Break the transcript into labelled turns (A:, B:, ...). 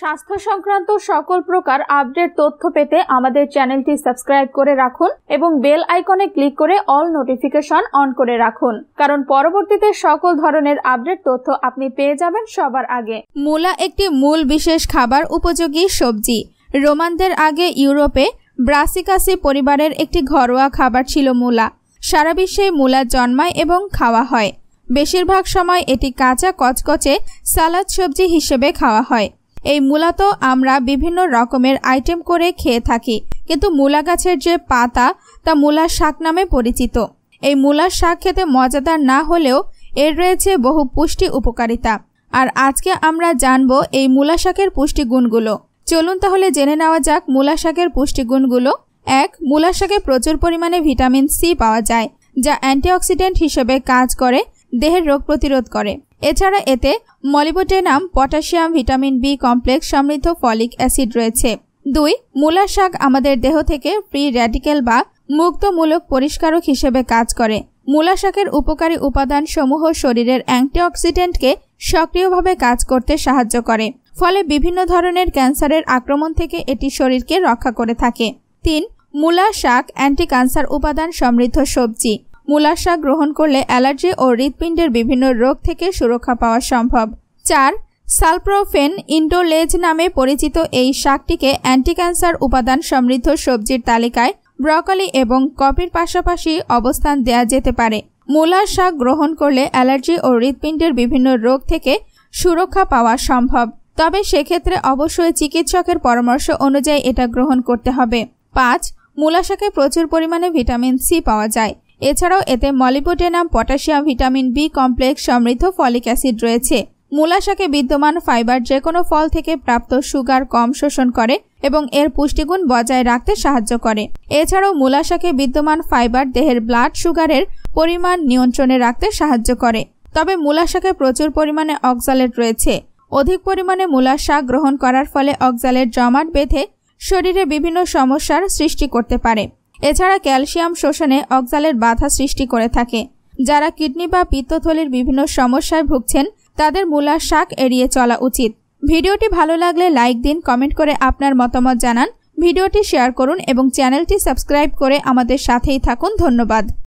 A: স্বাস্থ্য সংক্রান্ত সকল প্রকার আপডেট তথ্য পেতে আমাদের চ্যানেলটি সাবস্ক্রাইব করে রাখুন এবং বেল আইকনে ক্লিক করে অল নোটিফিকেশন অন করে রাখুন কারণ পরবর্তীতে সকল ধরনের আপডেট তথ্য আপনি পেয়ে যাবেন সবার আগে মূলা একটি মূল বিশেষ খাবার উপযোগী সবজি রোমানদের আগে ইউরোপে ব্রাসিকাসি পরিবারের একটি ঘরোয়া খাবার ছিল মূলা সারা বিশ্বে মূলা জন্মায় এবং খাওয়া হয় বেশিরভাগ সময় এটি কাঁচা কচকচে সালাদ সবজি হিসেবে খাওয়া হয় এই মূলা তো আমরা বিভিন্ন রকমের আইটেম করে খেয়ে থাকি কিন্তু মূলা গাছের যে পাতা তা মূলা শাক নামে পরিচিত এই মূলা শাক খেতে মজাদার না হলেও এর রয়েছে বহু পুষ্টি উপকারিতা আর আজকে আমরা জানব এই মূলা শাকের পুষ্টিগুণগুলো চলুন তাহলে জেনে নেওয়া যাক মূলা শাকের পুষ্টিগুণগুলো এক মূলা শাকে প্রচুর পরিমাণে ভিটামিন সি পাওয়া যায় যা অ্যান্টিঅক্সিডেন্ট হিসেবে কাজ করে দেহের রোগ প্রতিরোধ করে এছাড়া এতে molybdenum potassium vitamin B complex সমৃদ্ধ ফলিক অ্যাসিড রয়েছে দুই মূলা শাক আমাদের দেহ থেকে ফ্রি র্যাডিক্যাল বা মুক্তমূলক পরিষ্কারক হিসেবে কাজ করে মূলা শাকের উপকারী উপাদান সমূহ শরীরের অ্যান্টিঅক্সিডেন্টকে সক্রিয়ভাবে কাজ করতে সাহায্য করে ফলে বিভিন্ন ধরনের ক্যান্সারের আক্রমণ থেকে এটি শরীরকে রক্ষা করে থাকে তিন মূলা শাক অ্যান্টি ক্যান্সার উপাদান সমৃদ্ধ সবজি মূলা শাক গ্রহণ করলে অ্যালার্জি ও হৃৎপিণ্ডের বিভিন্ন রোগ থেকে সুরক্ষা পাওয়া সম্ভব চার সালপ্রোফেন ইন্ডোলেজ নামে পরিচিত এই শাকটিকে অ্যান্টিক্যান্সার উপাদান সমৃদ্ধ সবজির তালিকায় ব্রকলি এবং কপির পাশাপাশি অবস্থান দেয়া যেতে পারে মূলা শাক গ্রহণ করলে অ্যালার্জি ও হৃৎপিণ্ডের বিভিন্ন রোগ থেকে সুরক্ষা পাওয়া সম্ভব তবে সেক্ষেত্রে অবশ্যই চিকিৎসকের পরামর্শ অনুযায়ী এটা গ্রহণ করতে হবে পাঁচ মূলা শাকে প্রচুর পরিমাণে ভিটামিন সি পাওয়া যায় এছাড়াও এতে molybdenum potassium vitamin B complex সমৃদ্ধ ফলিক অ্যাসিড রয়েছে মূলা শাকে বিদ্যমান ফাইবার যে কোনো ফল থেকে প্রাপ্ত সুগার কম শোষণ করে এবং এর পুষ্টিগুণ বজায় রাখতে সাহায্য করে এছাড়াও মূলা শাকে বিদ্যমান ফাইবার দেহের ব্লাড সুগারের পরিমাণ নিয়ন্ত্রণে রাখতে সাহায্য করে তবে মূলা শাকে প্রচুর পরিমাণে অক্সালেট রয়েছে অধিক পরিমাণে মূলা শাক গ্রহণ করার ফলে অক্সালেট জমাট বেঁধে শরীরে বিভিন্ন সমস্যার সৃষ্টি করতে পারে এছাড়া ক্যালসিয়াম শোষণে অক্সালের বাধা সৃষ্টি করে থাকে যারা কিডনি বা পিত্তথলির বিভিন্ন সমস্যায় ভুগছেন তাদের মূলা শাক এড়িয়ে চলা উচিত ভিডিওটি ভালো লাগলে লাইক দিন কমেন্ট করে আপনার মতামত জানান ভিডিওটি শেয়ার করুন এবং চ্যানেলটি সাবস্ক্রাইব করে আমাদের সাথেই থাকুন ধন্যবাদ